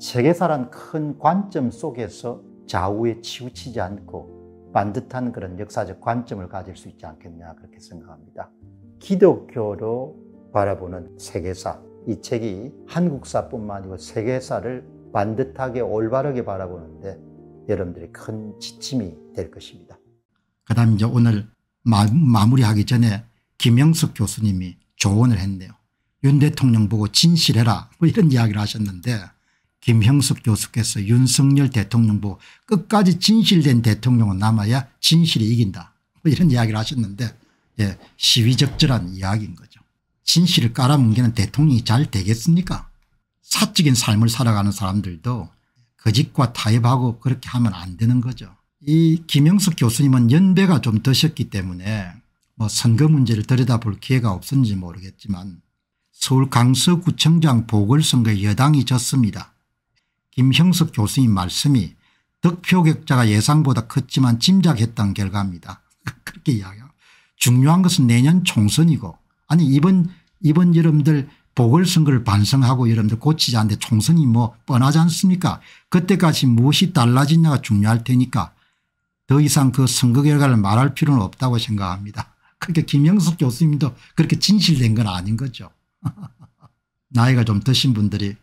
세계사란 큰 관점 속에서 좌우에 치우치지 않고 반듯한 그런 역사적 관점을 가질 수 있지 않겠냐 그렇게 생각합니다. 기독교로 바라보는 세계사 이 책이 한국사뿐만 아니고 세계사를 반듯하게 올바르게 바라보는데 여러분들이 큰 지침이 될 것입니다. 그다음 이제 오늘 마, 무리하기 전에 김영숙 교수님이 조언을 했네요. 윤 대통령 보고 진실해라 뭐 이런 이야기를 하셨는데 김형석 교수께서 윤석열 대통령보 끝까지 진실된 대통령은 남아야 진실이 이긴다 뭐 이런 이야기를 하셨는데 예, 시위적절한 이야기인 거죠. 진실을 깔아뭉개는 대통령이 잘 되겠습니까 사적인 삶을 살아가는 사람들도 거짓과 타협하고 그렇게 하면 안 되는 거죠. 이김영석 교수님은 연배가 좀 드셨기 때문에 뭐 선거 문제를 들여다볼 기회가 없었는지 모르겠지만 서울 강서구청장 보궐선거 여당이 졌습니다. 김형석 교수님 말씀이 득표 격자가 예상보다 컸지만 짐작했던 결과입니다. 그렇게 이야기합니 중요한 것은 내년 총선이고 아니 이번 이번 여러분들 보궐선거를 반성하고 여러분들 고치지 않는데 총선이 뭐 뻔하지 않습니까 그때까지 무엇이 달라지냐가 중요할 테니까 더 이상 그 선거 결과를 말할 필요는 없다고 생각합니다. 그렇게 김영석 교수님도 그렇게 진실된 건 아닌 거죠. 나이가 좀 드신 분들이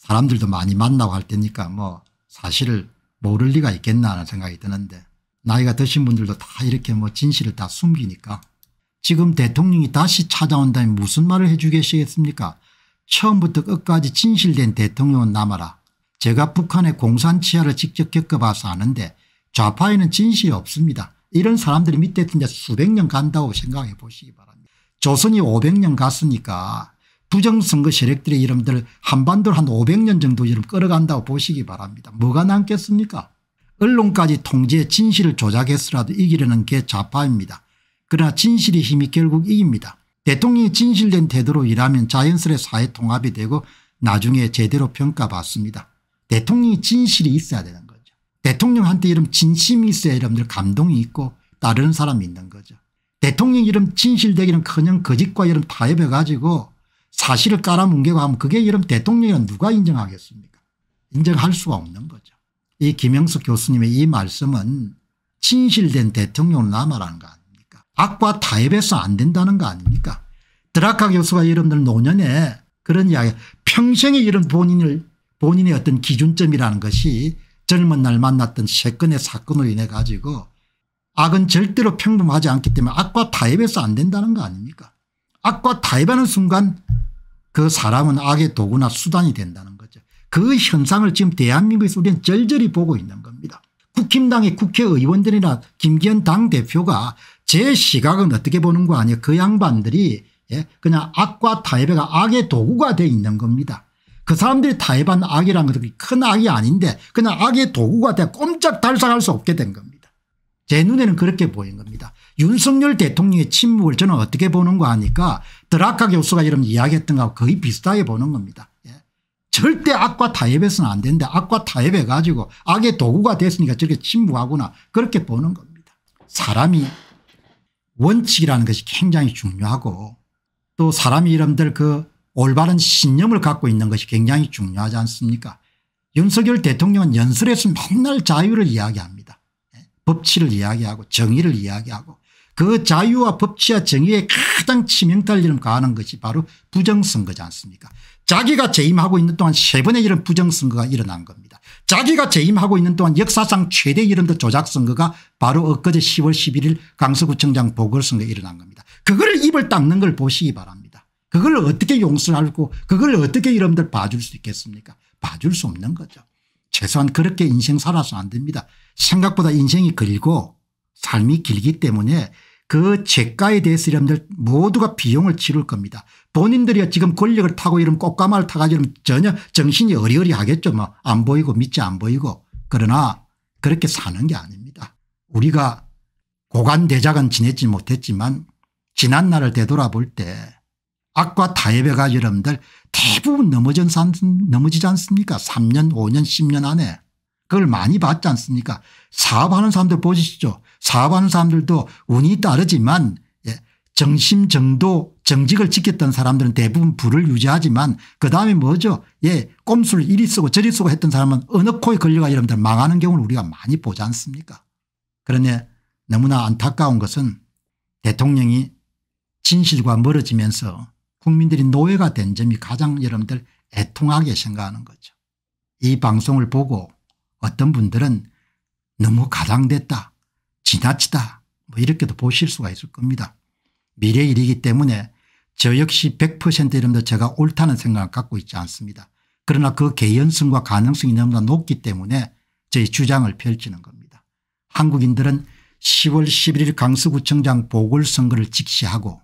사람들도 많이 만나고 할테니까뭐 사실을 모를 리가 있겠나 하는 생각이 드는데 나이가 드신 분들도 다 이렇게 뭐 진실을 다 숨기니까 지금 대통령이 다시 찾아온다면 무슨 말을 해주겠습니까 처음부터 끝까지 진실된 대통령은 남아라. 제가 북한의 공산 치하를 직접 겪어봐서 아는데 좌파에는 진실이 없습니다. 이런 사람들이 밑에 이제 수백 년 간다고 생각해 보시기 바랍니다. 조선이 500년 갔으니까 부정선거 세력들의 이름들 한반도를 한 500년 정도 이름 끌어간다고 보시기 바랍니다. 뭐가 남겠습니까 언론까지 통제 진실을 조작했으라도 이기려는 게 좌파입니다. 그러나 진실의 힘이 결국 이깁니다. 대통령이 진실된 태도로 일하면 자연스레 사회 통합이 되고 나중에 제대로 평가받습니다. 대통령이 진실이 있어야 되는 거죠. 대통령한테 이런 진심이 있어야 여러분들 감동이 있고 따르는 사람이 있는 거죠. 대통령 이름 진실되기는 커녕 거짓과 이름 타협해가지고 사실을 깔아뭉개고 하면 그게 이런 대통령이란 누가 인정하겠습니까 인정할 수가 없는 거죠. 이 김영석 교수님의 이 말씀은 진실된 대통령을 남아라는 거 아닙니까 악과 타협해서 안 된다는 거 아닙니까 드라카 교수가 여러분들 노년에 그런 이야기 평생에 이런 본인을 본인의 어떤 기준점이라는 것이 젊은 날 만났던 세 건의 사건으로 인해 가지고 악은 절대로 평범하지 않기 때문에 악과 타협해서 안 된다는 거 아닙니까 악과 타협하는 순간 그 사람은 악의 도구나 수단이 된다는 거죠. 그 현상을 지금 대한민국에서 우리는 절절히 보고 있는 겁니다. 국힘당의 국회의원들이나 김기현 당대표가 제 시각은 어떻게 보는 거 아니에요. 그 양반들이 예? 그냥 악과 타협가 악의 도구가 되어 있는 겁니다. 그 사람들이 타협한 악이라는것이큰 악이 아닌데 그냥 악의 도구가 돼 꼼짝 달싹할 수 없게 된 겁니다. 제 눈에는 그렇게 보인 겁니다. 윤석열 대통령의 침묵을 저는 어떻게 보는 거하니까 드라카 교수가 여러분 이야기했던 거하고 거의 비슷하게 보는 겁니다. 예. 절대 악과 타협해서는 안 되는데 악과 타협해 가지고 악의 도구가 됐으니까 저렇게 침묵하구나 그렇게 보는 겁니다. 사람이 원칙이라는 것이 굉장히 중요하고 또 사람이 이름들 그 올바른 신념을 갖고 있는 것이 굉장히 중요하지 않습니까 윤석열 대통령은 연설에서 맨날 자유를 이야기합니다. 법치를 이야기하고 정의를 이야기하고 그 자유와 법치와 정의에 가장 치명타를 가하는 것이 바로 부정선거지 않습니까 자기가 재임하고 있는 동안 세 번의 이런 부정선거가 일어난 겁니다. 자기가 재임하고 있는 동안 역사상 최대 이름도 조작선거가 바로 엊그제 10월 11일 강서구청장 보궐선거에 일어난 겁니다. 그걸 입을 닦는 걸 보시기 바랍니다. 그걸 어떻게 용서하고 그걸 어떻게 이름들 봐줄 수 있겠습니까 봐줄 수 없는 거죠. 최소한 그렇게 인생 살아서 안 됩니다. 생각보다 인생이 길고 삶이 길기 때문에 그 재가에 대해서 여러분들 모두가 비용을 치를 겁니다. 본인들이 지금 권력을 타고 이런 꽃가마를 타가지고 전혀 정신이 어리어리하겠죠. 뭐 안 보이고 밑이 안 보이고 그러나 그렇게 사는 게 아닙니다. 우리가 고관대작은 지내지 못했지만 지난 날을 되돌아볼 때 악과 타협에가 여러분들 대부분 넘어지지, 않, 넘어지지 않습니까 3년 5년 10년 안에 그걸 많이 봤지 않습니까 사업하는 사람들 보시죠 사업하는 사람들도 운이 따르지만 예, 정심 정도 정직을 지켰던 사람들은 대부분 부를 유지하지만 그다음에 뭐죠 예 꼼수를 이리 쓰고 저리 쓰고 했던 사람은 어느 코에 걸려가 여러분들 망하는 경우를 우리가 많이 보지 않습니까 그러네 너무나 안타까운 것은 대통령이 진실과 멀어지면서 국민들이 노예가 된 점이 가장 여러분들 애통하게 생각하는 거죠. 이 방송을 보고 어떤 분들은 너무 가장됐다 지나치다 뭐 이렇게도 보실 수가 있을 겁니다. 미래 일이기 때문에 저 역시 100% 여러분들 제가 옳다는 생각을 갖고 있지 않습니다. 그러나 그 개연성과 가능성이 너무나 높기 때문에 저희 주장을 펼치는 겁니다. 한국인들은 10월 11일 강서구청장 보궐선거를 직시하고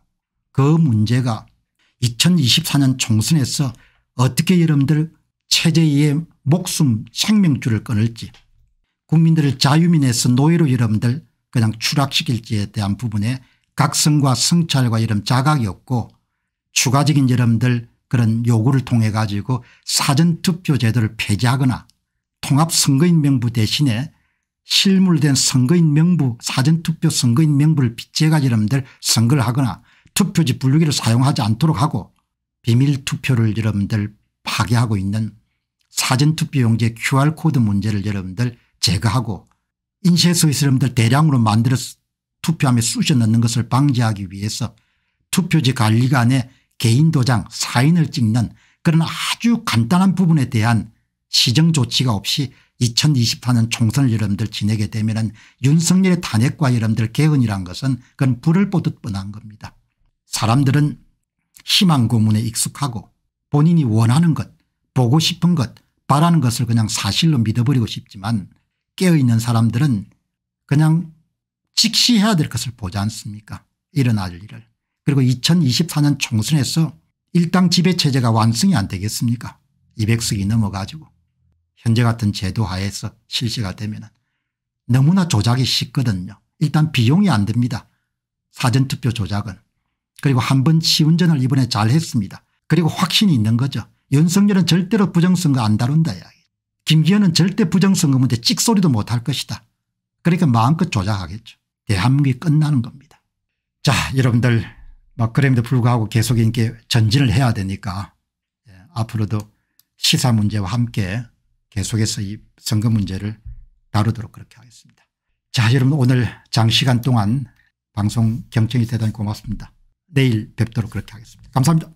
그 문제가 2024년 총선에서 어떻게 여러분들 체제의 목숨 생명줄을 끊을지 국민들을 자유민에서 노예로 여러분들 그냥 추락시킬지에 대한 부분에 각성과 성찰과 이런 자각이 없고 추가적인 여러분들 그런 요구를 통해 가지고 사전투표 제도를 폐지하거나 통합선거인 명부 대신에 실물된 선거인 명부 사전투표 선거인 명부를 빗재가 여러분들 선거를 하거나 투표지 분류기를 사용하지 않도록 하고 비밀 투표를 여러분들 파괴하고 있는 사전투표용지의 QR코드 문제를 여러분들 제거하고 인쇄소에서 여러분들 대량으로 만들어서 투표함에 쑤셔 넣는 것을 방지하기 위해서 투표지 관리관의 개인 도장 사인을 찍는 그런 아주 간단한 부분에 대한 시정 조치가 없이 2024년 총선을 여러분들 지내게 되면 은 윤석열의 탄핵과 여러분들 개헌이란 것은 그건 불을 뻗듯 뻔한 겁니다. 사람들은 희망 고문에 익숙하고 본인이 원하는 것 보고 싶은 것 바라는 것을 그냥 사실로 믿어버리고 싶지만 깨어있는 사람들은 그냥 직시해야 될 것을 보지 않습니까 일어날 일을. 그리고 2024년 총선에서 일당 지배체제가 완성이 안 되겠습니까 200석이 넘어가지고 현재 같은 제도 하에서 실시가 되면 너무나 조작이 쉽거든요. 일단 비용이 안됩니다 사전투표 조작은. 그리고 한 번 시운전을 이번에 잘했습니다. 그리고 확신이 있는 거죠. 윤석열은 절대로 부정선거 안 다룬다. 야 김기현은 절대 부정선거 문제 찍소리도 못 할 것이다. 그러니까 마음껏 조작하겠죠. 대한민국이 끝나는 겁니다. 자 여러분들 막 뭐 그럼에도 불구하고 계속 이렇게 전진을 해야 되니까 예, 앞으로도 시사 문제와 함께 계속해서 이 선거 문제를 다루도록 그렇게 하겠습니다. 자 여러분 오늘 장시간 동안 방송 경청이 대단히 고맙습니다. 내일 뵙도록 그렇게 하겠습니다. 감사합니다.